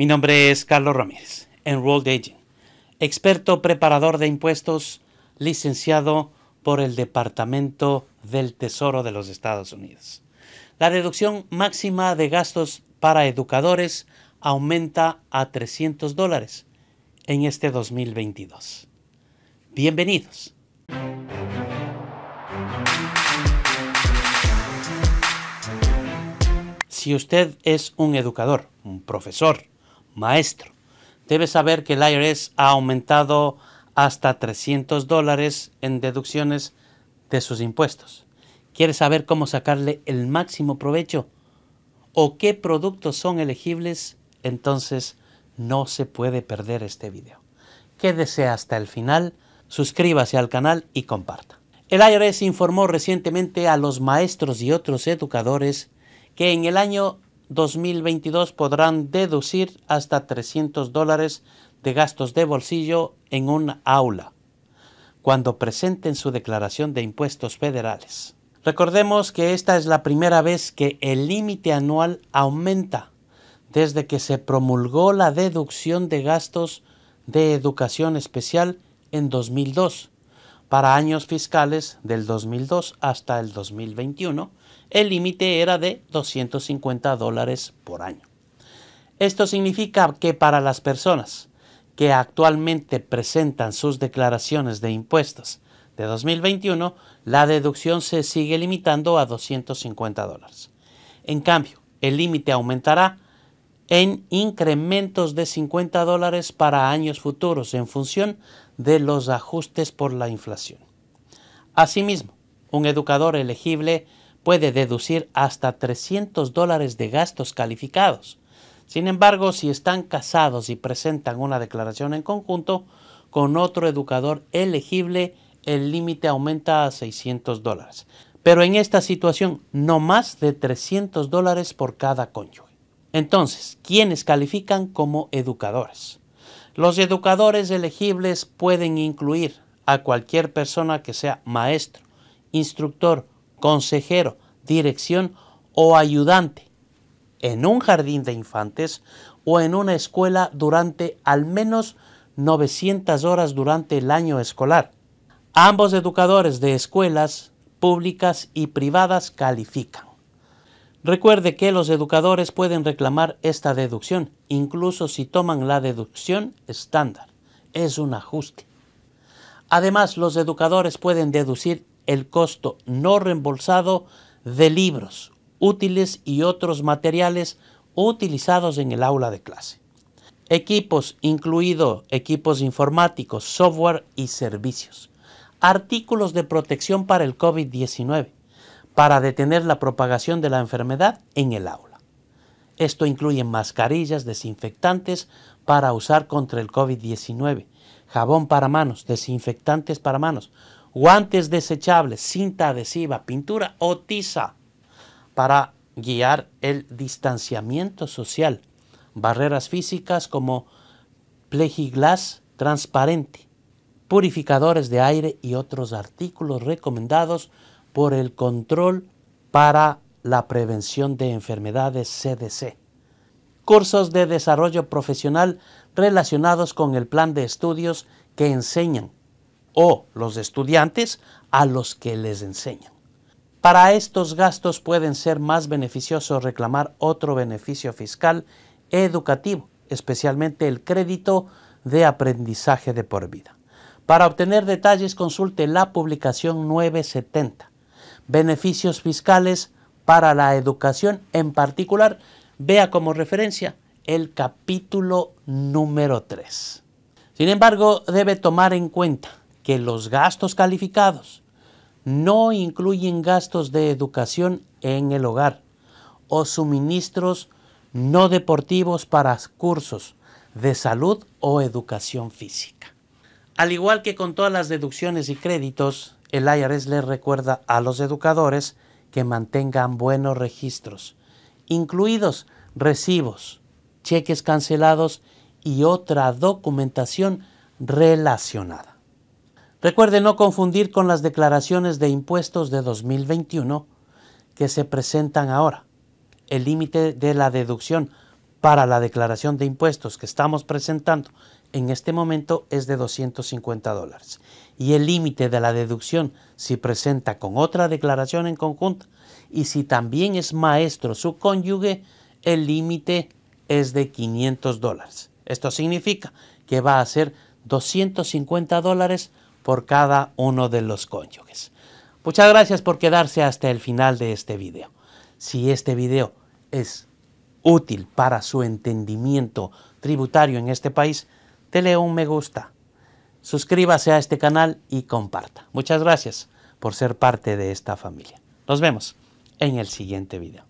Mi nombre es Carlos Ramírez, Enrolled Agent, experto preparador de impuestos, licenciado por el Departamento del Tesoro de los Estados Unidos. La reducción máxima de gastos para educadores aumenta a 300 dólares en este 2022. Bienvenidos. Si usted es un educador, un profesor, Maestro, debes saber que el IRS ha aumentado hasta 300 dólares en deducciones de sus impuestos. ¿Quieres saber cómo sacarle el máximo provecho? ¿O qué productos son elegibles? Entonces no se puede perder este video. Quédese hasta el final, suscríbase al canal y comparta. El IRS informó recientemente a los maestros y otros educadores que en el año 2022 podrán deducir hasta 300 dólares de gastos de bolsillo en un aula cuando presenten su declaración de impuestos federales. Recordemos que esta es la primera vez que el límite anual aumenta desde que se promulgó la deducción de gastos de educación especial en 2002 para años fiscales del 2002 hasta el 2021, el límite era de 250 dólares por año. Esto significa que para las personas que actualmente presentan sus declaraciones de impuestos de 2021, la deducción se sigue limitando a 250 dólares. En cambio, el límite aumentará en incrementos de 50 dólares para años futuros en función de los ajustes por la inflación. Asimismo, un educador elegible puede deducir hasta 300 dólares de gastos calificados. Sin embargo, si están casados y presentan una declaración en conjunto con otro educador elegible, el límite aumenta a 600 dólares. Pero en esta situación, no más de 300 dólares por cada cónyuge. Entonces, ¿quiénes califican como educadores? Los educadores elegibles pueden incluir a cualquier persona que sea maestro, instructor, consejero, dirección o ayudante en un jardín de infantes o en una escuela durante al menos 900 horas durante el año escolar. Ambos educadores de escuelas públicas y privadas califican. Recuerde que los educadores pueden reclamar esta deducción, incluso si toman la deducción estándar. Es un ajuste. Además, los educadores pueden deducir el costo no reembolsado de libros, útiles y otros materiales utilizados en el aula de clase. Equipos, incluido equipos informáticos, software y servicios. Artículos de protección para el COVID-19 para detener la propagación de la enfermedad en el aula. Esto incluye mascarillas desinfectantes para usar contra el COVID-19, jabón para manos, desinfectantes para manos, guantes desechables, cinta adhesiva, pintura o tiza para guiar el distanciamiento social, barreras físicas como plejiglas transparente, purificadores de aire y otros artículos recomendados por el Control para la Prevención de Enfermedades CDC. Cursos de desarrollo profesional relacionados con el plan de estudios que enseñan o los estudiantes a los que les enseñan. Para estos gastos pueden ser más beneficiosos reclamar otro beneficio fiscal educativo, especialmente el crédito de aprendizaje de por vida. Para obtener detalles consulte la publicación 970 beneficios fiscales para la educación. En particular, vea como referencia el capítulo número 3. Sin embargo, debe tomar en cuenta que los gastos calificados no incluyen gastos de educación en el hogar o suministros no deportivos para cursos de salud o educación física. Al igual que con todas las deducciones y créditos, el IRS les recuerda a los educadores que mantengan buenos registros, incluidos recibos, cheques cancelados y otra documentación relacionada. Recuerde no confundir con las declaraciones de impuestos de 2021 que se presentan ahora. El límite de la deducción para la declaración de impuestos que estamos presentando en este momento es de 250 dólares y el límite de la deducción si presenta con otra declaración en conjunto y si también es maestro su cónyuge, el límite es de 500 dólares. Esto significa que va a ser 250 dólares por cada uno de los cónyuges. Muchas gracias por quedarse hasta el final de este video. Si este video es útil para su entendimiento tributario en este país, dele un me gusta, suscríbase a este canal y comparta. Muchas gracias por ser parte de esta familia. Nos vemos en el siguiente video.